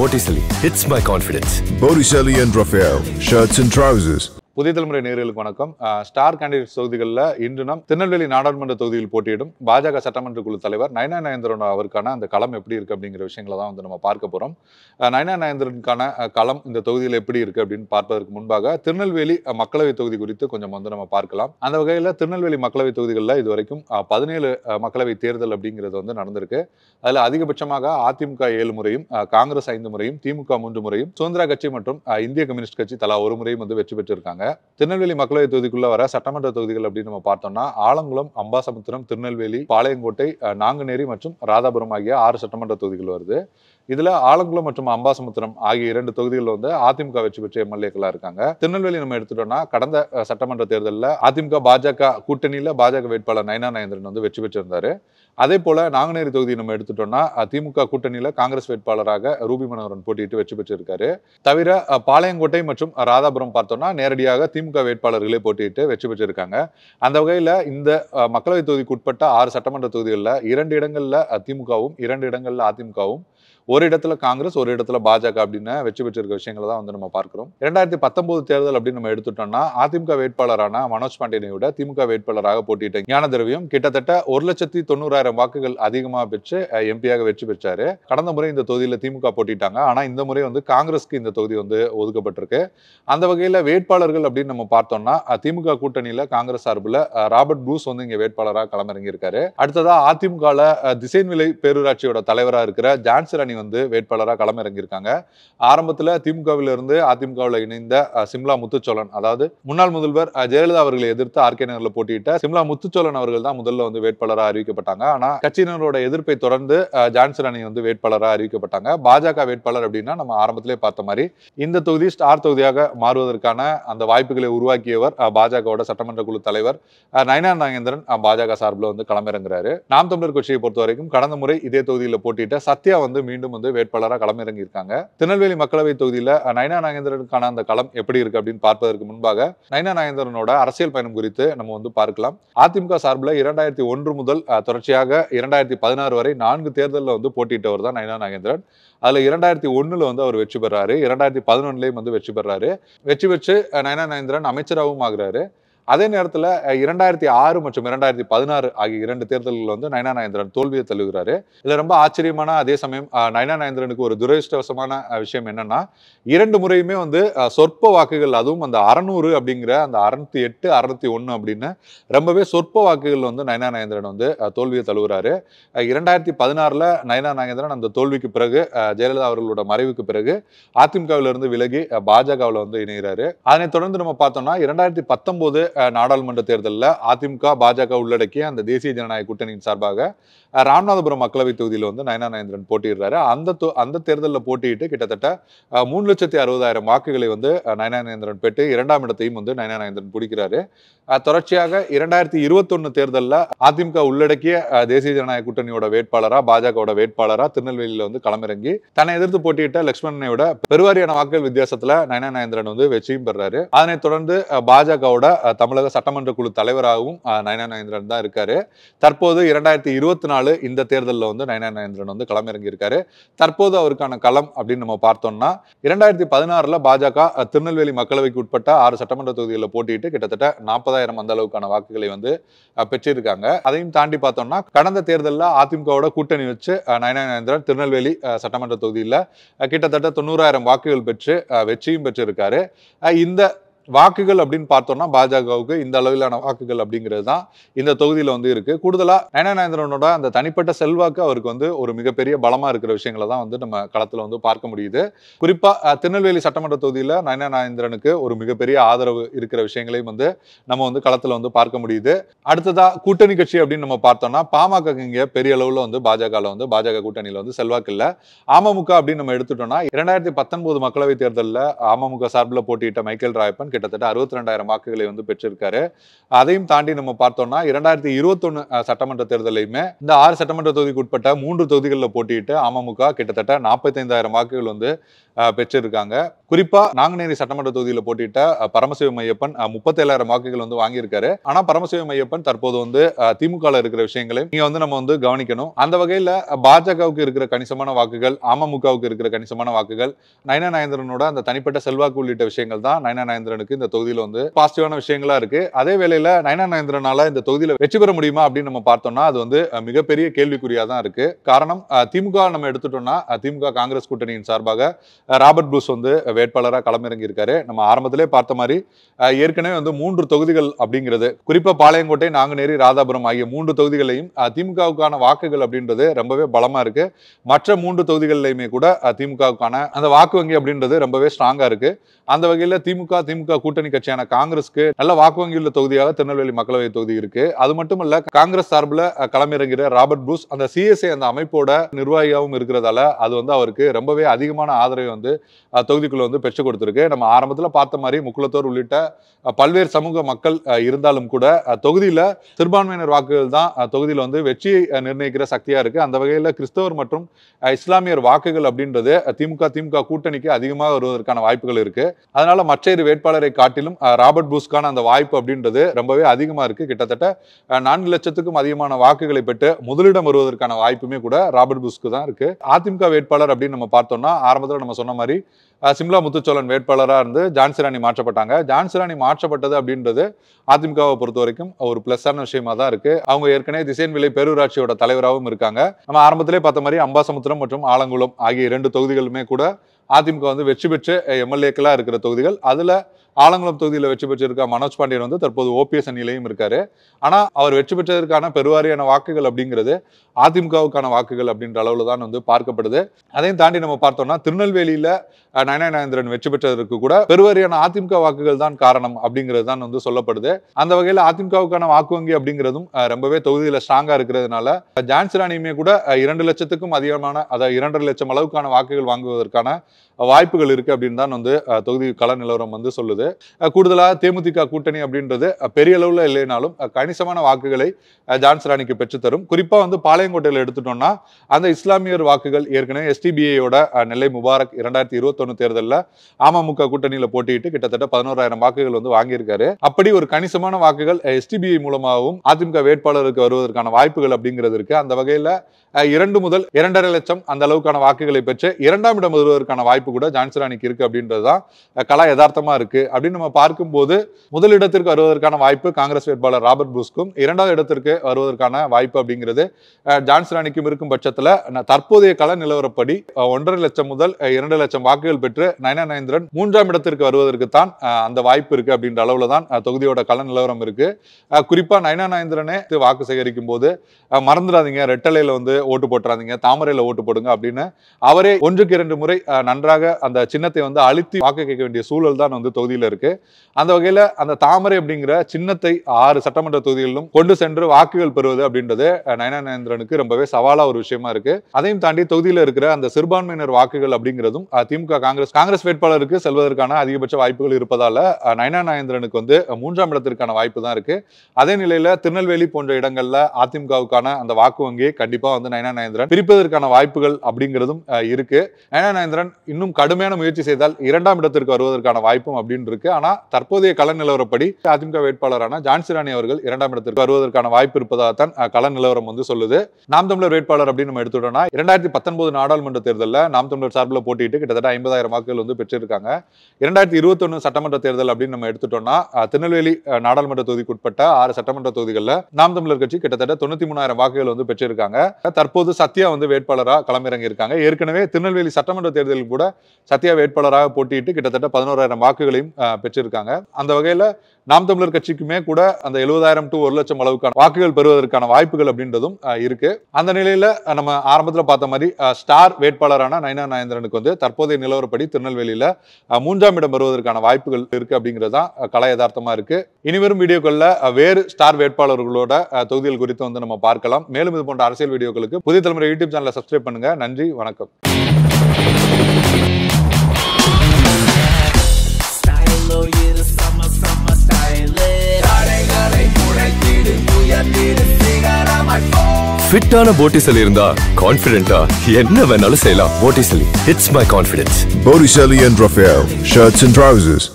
Botisali. Hits my confidence. Botisali and Raphael. Shirts and trousers. புதிய தலைமுறை நேர்களுக்கு வணக்கம் ஸ்டார் கேண்டிடேட் தொகுதிகளில் இன்று நாம் திருநெல்வேலி நாடாளுமன்ற தொகுதியில் போட்டியிடும் பாஜக சட்டமன்ற குழு தலைவர் நயனா நயந்திரன் அவருக்கான அந்த களம் எப்படி இருக்குது அப்படிங்கிற விஷயங்களை தான் வந்து நம்ம பார்க்க போகிறோம் நயனா நயந்திரனுக்கான களம் இந்த தொகுதியில் எப்படி இருக்குது அப்படின்னு பார்ப்பதற்கு முன்பாக திருநெல்வேலி மக்களவை தொகுதி குறித்து கொஞ்சம் வந்து நம்ம பார்க்கலாம் அந்த வகையில் திருநெல்வேலி மக்களவை தொகுதிகளில் இது வரைக்கும் பதினேழு மக்களவை தேர்தல் அப்படிங்கிறது வந்து நடந்திருக்கு அதில் அதிகபட்சமாக அதிமுக ஏழு முறையும் காங்கிரஸ் ஐந்து முறையும் திமுக மூன்று முறையும் சுதந்திர கட்சி மற்றும் இந்திய கம்யூனிஸ்ட் கட்சி தலா ஒரு முறையும் வந்து வெற்றி பெற்றிருக்காங்க இருக்காங்க திருநெல்வேலி மக்களவை தொகுதிக்குள்ள வர சட்டமன்ற தொகுதிகள் அப்படின்னு நம்ம பார்த்தோம்னா ஆலங்குளம் அம்பாசமுத்திரம் திருநெல்வேலி பாளையங்கோட்டை நாங்குநேரி மற்றும் ராதாபுரம் ஆகிய ஆறு சட்டமன்ற தொகுதிகள் வருது இதில் ஆலங்குளம் மற்றும் அம்பாசமுத்திரம் ஆகிய இரண்டு தொகுதிகளில் வந்து அதிமுக வெற்றி பெற்ற எம்எல்ஏக்களா இருக்காங்க திருநெல்வேலி நம்ம எடுத்துட்டோம்னா கடந்த சட்டமன்ற தேர்தலில் அதிமுக பாஜக கூட்டணியில் பாஜக வேட்பாளர் நயனா நயந்திரன் வந்து வெற்றி பெற்றிருந்தாரு அதே போல் நாங்குநேரி தொகுதி நம்ம எடுத்துட்டோம்னா திமுக கூட்டணியில் காங்கிரஸ் வேட்பாளராக ரூபி மனோகரன் போட்டியிட்டு வெற்றி பெற்றிருக்காரு தவிர பாளையங்கோட்டை மற்றும் ராதாபுரம் பார்த்தோம்னா நேரடியாக திமுக வேட்பாளர்களே போட்டியிட்டு வெற்றி பெற்றிருக்காங்க அந்த வகையில் இந்த மக்களவைத் தொகுதிக்கு உட்பட்ட ஆறு சட்டமன்ற தொகுதிகளில் இரண்டு இடங்களில் திமுகவும் இரண்டு இடங்களில் அதிமுகவும் ஒரு இடத்துல காங்கிரஸ் ஒரு இடத்துல பாஜக அப்படின்னு வெற்றி பெற்றிருக்க விஷயங்களை தான் வந்து நம்ம பார்க்கிறோம் இரண்டாயிரத்தி பத்தொன்பது தேர்தல் அப்படின்னு நம்ம எடுத்துட்டோம்னா அதிமுக வேட்பாளரான மனோஜ் பாண்டியனை விட திமுக வேட்பாளராக போட்டியிட்ட ஞான திரவியம் கிட்டத்தட்ட ஒரு லட்சத்தி தொண்ணூறாயிரம் வாக்குகள் அதிகமாக பெற்று எம்பியாக வெற்றி பெற்றாரு கடந்த முறை இந்த தொகுதியில் திமுக போட்டிட்டாங்க ஆனால் இந்த முறை வந்து காங்கிரஸ்க்கு இந்த தொகுதி வந்து ஒதுக்கப்பட்டிருக்கு அந்த வகையில் வேட்பாளர்கள் அப்படின்னு நம்ம பார்த்தோம்னா திமுக கூட்டணியில் காங்கிரஸ் சார்பில் ராபர்ட் ப்ரூஸ் வந்து இங்கே வேட்பாளராக களமிறங்கியிருக்காரு அடுத்ததாக அதிமுகவில் திசைநிலை பேரூராட்சியோட தலைவராக இருக்கிற ஜான்சி ராணி வந்து வேட்பாளராக களமிறங்கியிருக்காங்க ஆரம்பத்தில் திமுகவிலிருந்து அதிமுகவில் இணைந்த சிம்லா முத்துச்சோழன் அதாவது முன்னாள் முதல்வர் ஜெயலலிதா அவர்களை எதிர்த்து ஆர்கே நகரில் போட்டியிட்ட சிம்லா முத்துச்சோழன் அவர்கள் தான் முதல்ல வந்து வேட்பாளராக அறிவிக்கப்பட்டாங்க ஆனால் கட்சியினரோட எதிர்ப்பை தொடர்ந்து ஜான்சன் அணி வந்து வேட்பாளராக அறிவிக்கப்பட்டாங்க பாஜக வேட்பாளர் அப்படின்னா நம்ம ஆரம்பத்திலே பார்த்த மாதிரி இந்த தொகுதி ஸ்டார் தொகுதியாக மாறுவதற்கான அந்த வாய்ப்புகளை உருவாக்கியவர் பாஜகவோட சட்டமன்ற குழு தலைவர் நயனா நாகேந்திரன் பாஜக சார்பில் வந்து களமிறங்குறாரு நாம் தமிழர் கட்சியை பொறுத்த வரைக்கும் கடந்த முறை இதே தொகுதியில் போட்டியிட்ட சத்யா வந்து மீண்டும் மீண்டும் வந்து வேட்பாளராக களமிறங்கி இருக்காங்க திருநெல்வேலி மக்களவை தொகுதியில் நயனா நாகேந்திரனுக்கான அந்த களம் எப்படி இருக்கு அப்படின்னு பார்ப்பதற்கு முன்பாக நயனா நாகேந்திரனோட அரசியல் பயணம் குறித்து நம்ம வந்து பார்க்கலாம் அதிமுக சார்பில் இரண்டாயிரத்தி ஒன்று முதல் தொடர்ச்சியாக இரண்டாயிரத்தி பதினாறு வரை நான்கு தேர்தலில் வந்து போட்டியிட்டவர் தான் நயனா நாகேந்திரன் அதில் இரண்டாயிரத்தி ஒன்றில் வந்து அவர் வெற்றி பெறாரு இரண்டாயிரத்தி பதினொன்னுலேயும் வந்து வெற்றி பெறாரு வெற்றி பெற்று நயனா நாகேந்திரன் அமைச்சராகவும் ஆகிறாரு அதே நேரத்தில் இரண்டாயிரத்தி ஆறு மற்றும் இரண்டாயிரத்தி பதினாறு ஆகிய இரண்டு தேர்தல்களில் வந்து நயனா நாயந்திரன் தோல்வியை தழுகிறாரு இதில் ரொம்ப ஆச்சரியமான அதே சமயம் நயனா நாயந்திரனுக்கு ஒரு துரதிருஷ்டவசமான விஷயம் என்னன்னா இரண்டு முறையுமே வந்து சொற்ப வாக்குகள் அதுவும் அந்த அறநூறு அப்படிங்கிற அந்த அறுநூத்தி எட்டு அறுநூத்தி ஒன்று அப்படின்னு ரொம்பவே சொற்ப வாக்குகள் வந்து நயனா நயந்திரன் வந்து தோல்வியை தழுவுறாரு இரண்டாயிரத்தி பதினாறில் நயனா நாயந்திரன் அந்த தோல்விக்கு பிறகு ஜெயலலிதா அவர்களோட மறைவுக்கு பிறகு அதிமுகவிலிருந்து விலகி பாஜகவில் வந்து இணைகிறாரு அதனைத் தொடர்ந்து நம்ம பார்த்தோம்னா இரண்டாயிரத்தி பத்தொன்பது நாடாளுமன்ற தேர்தலில் அதிமுக பாஜக உள்ளடக்கிய அந்த தேசிய ஜனநாயக கூட்டணியின் சார்பாக ராமநாதபுரம் மக்களவைத் தொகுதியில் வந்து நயனா நயந்திரன் போட்டியிடுறாரு அந்த அந்த தேர்தலில் போட்டியிட்டு கிட்டத்தட்ட மூணு லட்சத்தி அறுபதாயிரம் வாக்குகளை வந்து நயனா நயந்திரன் பெற்று இரண்டாம் இடத்தையும் வந்து நயனா நயந்திரன் பிடிக்கிறாரு தொடர்ச்சியாக இரண்டாயிரத்தி இருபத்தொன்னு தேர்தலில் அதிமுக உள்ளடக்கிய தேசிய ஜனநாயக கூட்டணியோட வேட்பாளராக பாஜகவோட வேட்பாளராக திருநெல்வேலியில் வந்து களமிறங்கி தன்னை எதிர்த்து போட்டியிட்ட லக்ஷ்மணனையோட பெருவாரியான வாக்குகள் வித்தியாசத்தில் நயனா நயந்திரன் வந்து வெற்றியும் பெறாரு அதனைத் தொடர்ந்து பாஜகவோட தமிழக சட்டமன்ற குழு தலைவராகவும் நயனா நயேந்திரன் தான் இருக்காரு தற்போது இரண்டாயிரத்தி இருபத்தி நாலு இந்த தேர்தலில் வந்து நயனா நயேந்திரன் வந்து களமிறங்கியிருக்காரு தற்போது அவருக்கான களம் அப்படின்னு நம்ம பார்த்தோம்னா இரண்டாயிரத்தி பதினாறில் பாஜக திருநெல்வேலி மக்களவைக்கு உட்பட்ட ஆறு சட்டமன்ற தொகுதிகளில் போட்டிட்டு கிட்டத்தட்ட நாற்பதாயிரம் அந்த அளவுக்கான வாக்குகளை வந்து பெற்றிருக்காங்க அதையும் தாண்டி பார்த்தோம்னா கடந்த தேர்தலில் அதிமுகவோட கூட்டணி வச்சு நயனா நயேந்திரன் திருநெல்வேலி சட்டமன்ற தொகுதியில் கிட்டத்தட்ட தொண்ணூறாயிரம் வாக்குகள் பெற்று வெற்றியும் பெற்றிருக்காரு இந்த வாக்குகள் அப்படின்னு பார்த்தோம்னா பாஜகவுக்கு இந்த அளவிலான வாக்குகள் அப்படிங்கிறது தான் இந்த தொகுதியில் வந்து இருக்கு கூடுதலாக நயனநாயந்திரனோட அந்த தனிப்பட்ட செல்வாக்கு அவருக்கு வந்து ஒரு மிகப்பெரிய பலமாக இருக்கிற விஷயங்களை தான் வந்து நம்ம களத்தில் வந்து பார்க்க முடியுது குறிப்பாக திருநெல்வேலி சட்டமன்ற தொகுதியில் நயனநாயந்திரனுக்கு ஒரு மிகப்பெரிய ஆதரவு இருக்கிற விஷயங்களையும் வந்து நம்ம வந்து களத்தில் வந்து பார்க்க முடியுது அடுத்ததாக கூட்டணி கட்சி அப்படின்னு நம்ம பார்த்தோம்னா பாமக இங்கே பெரிய அளவில் வந்து பாஜகவில் வந்து பாஜக கூட்டணியில் வந்து செல்வாக்கு இல்லை அமமுக அப்படின்னு நம்ம எடுத்துட்டோம்னா இரண்டாயிரத்தி பத்தொன்பது மக்களவைத் தேர்தலில் அமமுக சார்பில் போட்டியிட்ட மைக்கேல் ராயப்பன் கிட்டத்தட்ட அறுபத்தி ரெண்டாயிரம் வாக்குகளை வந்து பெற்றிருக்காரு அதையும் தாண்டி நம்ம பார்த்தோம்னா இரண்டாயிரத்தி இருபத்தொன்னு சட்டமன்ற தேர்தலையுமே இந்த ஆறு சட்டமன்ற தொகுதிக்கு உட்பட்ட மூன்று தொகுதிகளில் போட்டியிட்டு அமமுக கிட்டத்தட்ட நாற்பத்தைந்தாயிரம் வாக்குகள் வந்து பெற்றிருக்காங்க குறிப்பா நாங்குநேரி சட்டமன்ற தொகுதியில் போட்டியிட்ட பரமசிவ மையப்பன் முப்பத்தேழாயிரம் வாக்குகள் வந்து வாங்கியிருக்காரு ஆனா பரமசிவ மையப்பன் தற்போது வந்து திமுக இருக்கிற விஷயங்களை நீங்க வந்து நம்ம வந்து கவனிக்கணும் அந்த வகையில பாஜகவுக்கு இருக்கிற கணிசமான வாக்குகள் அமமுகவுக்கு இருக்கிற கணிசமான வாக்குகள் நயனா நயந்திரனோட அந்த தனிப்பட்ட செல்வாக்கு உள்ளிட்ட விஷயங்கள் தான் நயனா நயந்திரனுக்கு இருக்கு இந்த தொகுதியில வந்து பாசிட்டிவான விஷயங்களா இருக்கு அதே வேளையில நயனா நயந்திரனால இந்த தொகுதியில வெற்றி பெற முடியுமா அப்படின்னு நம்ம பார்த்தோம்னா அது வந்து மிகப்பெரிய கேள்விக்குறியா தான் இருக்கு காரணம் திமுக நம்ம எடுத்துட்டோம்னா திமுக காங்கிரஸ் கூட்டணியின் சார்பாக ராபர்ட் புஷ் வந்து வேட்பாளராக களமிறங்கி இருக்காரு நம்ம ஆரம்பத்திலே பார்த்த மாதிரி ஏற்கனவே வந்து மூன்று தொகுதிகள் அப்படிங்கிறது குறிப்பா பாளையங்கோட்டை நாங்குநேரி ராதாபுரம் ஆகிய மூன்று தொகுதிகளையும் திமுகவுக்கான வாக்குகள் அப்படின்றது ரொம்பவே பலமா இருக்கு மற்ற மூன்று தொகுதிகளிலையுமே கூட திமுகவுக்கான அந்த வாக்கு வங்கி அப்படின்றது ரொம்பவே ஸ்ட்ராங்கா இருக்கு அந்த வகையில் திமுக திமுக திமுக கூட்டணி கட்சியான காங்கிரஸ்க்கு நல்ல வாக்கு வங்கி உள்ள தொகுதியாக திருநெல்வேலி மக்களவை தொகுதி இருக்கு அது மட்டும் இல்ல காங்கிரஸ் சார்பில் களமிறங்கிற ராபர்ட் புஷ் அந்த சிஎஸ்ஐ அந்த அமைப்போட நிர்வாகியாகவும் இருக்கிறதால அது வந்து அவருக்கு ரொம்பவே அதிகமான ஆதரவை வந்து தொகுதிக்குள்ள வந்து பெற்றுக் கொடுத்துருக்கு நம்ம ஆரம்பத்தில் பார்த்த மாதிரி முக்குளத்தோர் உள்ளிட்ட பல்வேறு சமூக மக்கள் இருந்தாலும் கூட தொகுதியில் சிறுபான்மையினர் வாக்குகள் தான் தொகுதியில் வந்து வெற்றி நிர்ணயிக்கிற சக்தியாக இருக்கு அந்த வகையில் கிறிஸ்தவர் மற்றும் இஸ்லாமியர் வாக்குகள் அப்படின்றது திமுக திமுக கூட்டணிக்கு அதிகமாக வருவதற்கான வாய்ப்புகள் இருக்கு அதனால மற்ற வேட்பாளர் டெய்லரை காட்டிலும் ராபர்ட் புஷ்கான அந்த வாய்ப்பு அப்படின்றது ரொம்பவே அதிகமாக இருக்குது கிட்டத்தட்ட நான்கு லட்சத்துக்கும் அதிகமான வாக்குகளை பெற்று முதலிடம் வருவதற்கான வாய்ப்புமே கூட ராபர்ட் புஷ்க்கு தான் இருக்குது அதிமுக வேட்பாளர் அப்படின்னு நம்ம பார்த்தோம்னா ஆரம்பத்தில் நம்ம சொன்ன மாதிரி சிம்லா முத்துச்சோழன் வேட்பாளராக இருந்து ஜான்சிராணி மாற்றப்பட்டாங்க ஜான்சிராணி மாற்றப்பட்டது அப்படின்றது அதிமுகவை பொறுத்த வரைக்கும் ஒரு பிளஸ்ஸான விஷயமா தான் இருக்கு அவங்க ஏற்கனவே திசையன் விலை பேரூராட்சியோட தலைவராகவும் இருக்காங்க நம்ம ஆரம்பத்திலே பார்த்த மாதிரி அம்பாசமுத்திரம் மற்றும் ஆலங்குளம் ஆகிய இரண்டு தொகுதிகளுமே கூட அதிமுக வந்து வெற்றி பெற்று எம்எல்ஏக்களாக இருக்கிற தொகுதிகள் அதில் ஆலங்குளம் தொகுதியில் வெற்றி பெற்றிருக்க மனோஜ் பாண்டியன் வந்து தற்போது ஓபிஎஸ் அணியிலையும் இருக்காரு ஆனால் அவர் வெற்றி பெற்றதற்கான பெருவாரியான வாக்குகள் அப்படிங்கிறது அதிமுகவுக்கான வாக்குகள் அப்படின்ற அளவில் தான் வந்து பார்க்கப்படுது அதையும் தாண்டி நம்ம பார்த்தோம்னா திருநெல்வேலியில் நாயந்திரன் வெற்றி பெற்றதற்கு கூட பெருவாரியான அதிமுக வாக்குகள் தான் காரணம் அப்படிங்கிறது தான் வந்து சொல்லப்படுது அந்த வகையில் அதிமுகவுக்கான வாக்கு வங்கி அப்படிங்கிறதும் ரொம்பவே தொகுதியில் ஸ்ட்ராங்காக இருக்கிறதுனால ஜான்சி ராணியுமே கூட இரண்டு லட்சத்துக்கும் அதிகமான அதாவது இரண்டரை லட்சம் அளவுக்கான வாக்குகள் வாங்குவதற்கான வாய்ப்புகள் இருக்குது அப்படின்னு தான் வந்து தொகுதி கள நிலவரம் வந்து சொல்லுது அப்படின்றது கூடுதலாக தேமுதிக கூட்டணி அப்படின்றது பெரிய அளவில் இல்லைனாலும் கணிசமான வாக்குகளை ஜான்ஸ் ராணிக்கு பெற்றுத்தரும் குறிப்பாக வந்து பாளையங்கோட்டையில் எடுத்துட்டோம்னா அந்த இஸ்லாமியர் வாக்குகள் ஏற்கனவே எஸ்டிபிஐயோட நெல்லை முபாரக் இரண்டாயிரத்தி இருபத்தொன்னு தேர்தலில் அமமுக கூட்டணியில் போட்டியிட்டு கிட்டத்தட்ட பதினோராயிரம் வாக்குகள் வந்து வாங்கியிருக்காரு அப்படி ஒரு கணிசமான வாக்குகள் எஸ்டிபிஐ மூலமாகவும் அதிமுக வேட்பாளருக்கு வருவதற்கான வாய்ப்புகள் அப்படிங்கிறது இருக்கு அந்த வகையில் இரண்டு முதல் இரண்டரை லட்சம் அந்த அளவுக்கான வாக்குகளை பெற்று இரண்டாம் இடம் வருவதற்கான வாய்ப்பு கூட ஜான்சி ராணிக்கு இருக்கு அப்படின்றது தான் கலா யதார்த்தமா இருக்கு அப்படின்னு நம்ம பார்க்கும்போது முதல் இடத்திற்கு வருவதற்கான வாய்ப்பு காங்கிரஸ் வேட்பாளர் ராபர்ட் புஷ்க்கும் இரண்டாவது இடத்திற்கு வருவதற்கான வாய்ப்பு அப்படிங்கிறது ஜான்சன் அணிக்கும் இருக்கும் பட்சத்தில் தற்போதைய கள நிலவரப்படி ஒன்றரை லட்சம் முதல் இரண்டு லட்சம் வாக்குகள் பெற்று நயனா நயந்திரன் மூன்றாம் இடத்திற்கு வருவதற்கு தான் அந்த வாய்ப்பு இருக்கு அப்படின்ற அளவில் தான் தொகுதியோட கள நிலவரம் இருக்கு குறிப்பாக நயனா நயந்திரனே வாக்கு சேகரிக்கும் போது மறந்துடாதீங்க ரெட்டலையில் வந்து ஓட்டு போட்டுறாதீங்க தாமரையில் ஓட்டு போடுங்க அப்படின்னு அவரே ஒன்றுக்கு இரண்டு முறை நன்றாக அந்த சின்னத்தை வந்து அழுத்தி வாக்கு கேட்க வேண்டிய சூழல் தான் வந்து தொகுதியில் தொகுதியில் இருக்கு அந்த வகையில் அந்த தாமரை அப்படிங்கிற சின்னத்தை ஆறு சட்டமன்ற தொகுதிகளிலும் கொண்டு சென்று வாக்குகள் பெறுவது அப்படின்றது நயனா ரொம்பவே சவாலா ஒரு விஷயமா இருக்கு அதையும் தாண்டி தொகுதியில் இருக்கிற அந்த சிறுபான்மையினர் வாக்குகள் அப்படிங்கிறதும் திமுக காங்கிரஸ் காங்கிரஸ் வேட்பாளருக்கு செல்வதற்கான அதிகபட்ச வாய்ப்புகள் இருப்பதால நயனா நயந்திரனுக்கு வந்து மூன்றாம் இடத்திற்கான வாய்ப்பு தான் இருக்கு அதே நிலையில திருநெல்வேலி போன்ற இடங்கள்ல அதிமுகவுக்கான அந்த வாக்கு வங்கியை கண்டிப்பா வந்து நயனா நயந்திரன் பிரிப்பதற்கான வாய்ப்புகள் அப்படிங்கிறதும் இருக்கு நயனா நயந்திரன் இன்னும் கடுமையான முயற்சி செய்தால் இரண்டாம் இடத்திற்கு வருவதற்கான வாய்ப்பும் அப்படின்னு இருக்கு ஆனா தற்போதைய கள நிலவரப்படி அதிமுக வேட்பாளரான ஜான்சி ராணி அவர்கள் இரண்டாம் இடத்திற்கு வருவதற்கான வாய்ப்பு இருப்பதாக தான் கள நிலவரம் வந்து சொல்லுது நாம் தமிழர் வேட்பாளர் அப்படின்னு நம்ம எடுத்துட்டோம்னா இரண்டாயிரத்தி பத்தொன்பது நாடாளுமன்ற தேர்தலில் நாம் தமிழர் சார்பில் போட்டிட்டு கிட்டத்தட்ட ஐம்பதாயிரம் வாக்குகள் வந்து பெற்றிருக்காங்க இரண்டாயிரத்தி இருபத்தொன்னு சட்டமன்ற தேர்தல் அப்படின்னு நம்ம எடுத்துட்டோம்னா திருநெல்வேலி நாடாளுமன்ற தொகுதிக்கு உட்பட்ட ஆறு சட்டமன்ற தொகுதிகளில் நாம் தமிழர் கட்சி கிட்டத்தட்ட தொண்ணூத்தி மூணாயிரம் வாக்குகள் வந்து பெற்றிருக்காங்க தற்போது சத்யா வந்து வேட்பாளராக களமிறங்கி இருக்காங்க ஏற்கனவே திருநெல்வேலி சட்டமன்ற தேர்தலில் கூட சத்யா வேட்பாளராக போட்டியிட்டு கிட்டத்தட்ட பதினோராயிரம் வாக்குகளையும் பெற்றிருக்காங்க அந்த வகையில் நாம் தமிழர் கட்சிக்குமே கூட அந்த எழுபதாயிரம் டு ஒரு லட்சம் அளவுக்கான வாக்குகள் பெறுவதற்கான வாய்ப்புகள் அப்படின்றதும் இருக்கு அந்த நிலையில நம்ம ஆரம்பத்தில் பார்த்த மாதிரி ஸ்டார் வேட்பாளரான நயனா நயந்திரனுக்கு வந்து தற்போதைய நிலவரப்படி திருநெல்வேலியில மூன்றாம் இடம் பெறுவதற்கான வாய்ப்புகள் இருக்கு அப்படிங்கிறது தான் கலை யதார்த்தமா இருக்கு இனிவரும் வீடியோக்களில் வேறு ஸ்டார் வேட்பாளர்களோட தொகுதிகள் குறித்து வந்து நம்ம பார்க்கலாம் மேலும் இது போன்ற அரசியல் வீடியோக்களுக்கு புதிய தலைமுறை யூடியூப் சேனலை சப்ஸ்கிரைப் பண்ணுங்க நன்றி வணக்கம் ஃபிட்டான போட்டிசலி இருந்தா கான்ஃபிடென்ட்டா என்ன வேணாலும் செய்யலாம் போட்டிசலி இட்ஸ் மை கான்ஃபிடன்ஸ் போட்டிசலி and ruffle shirts and trousers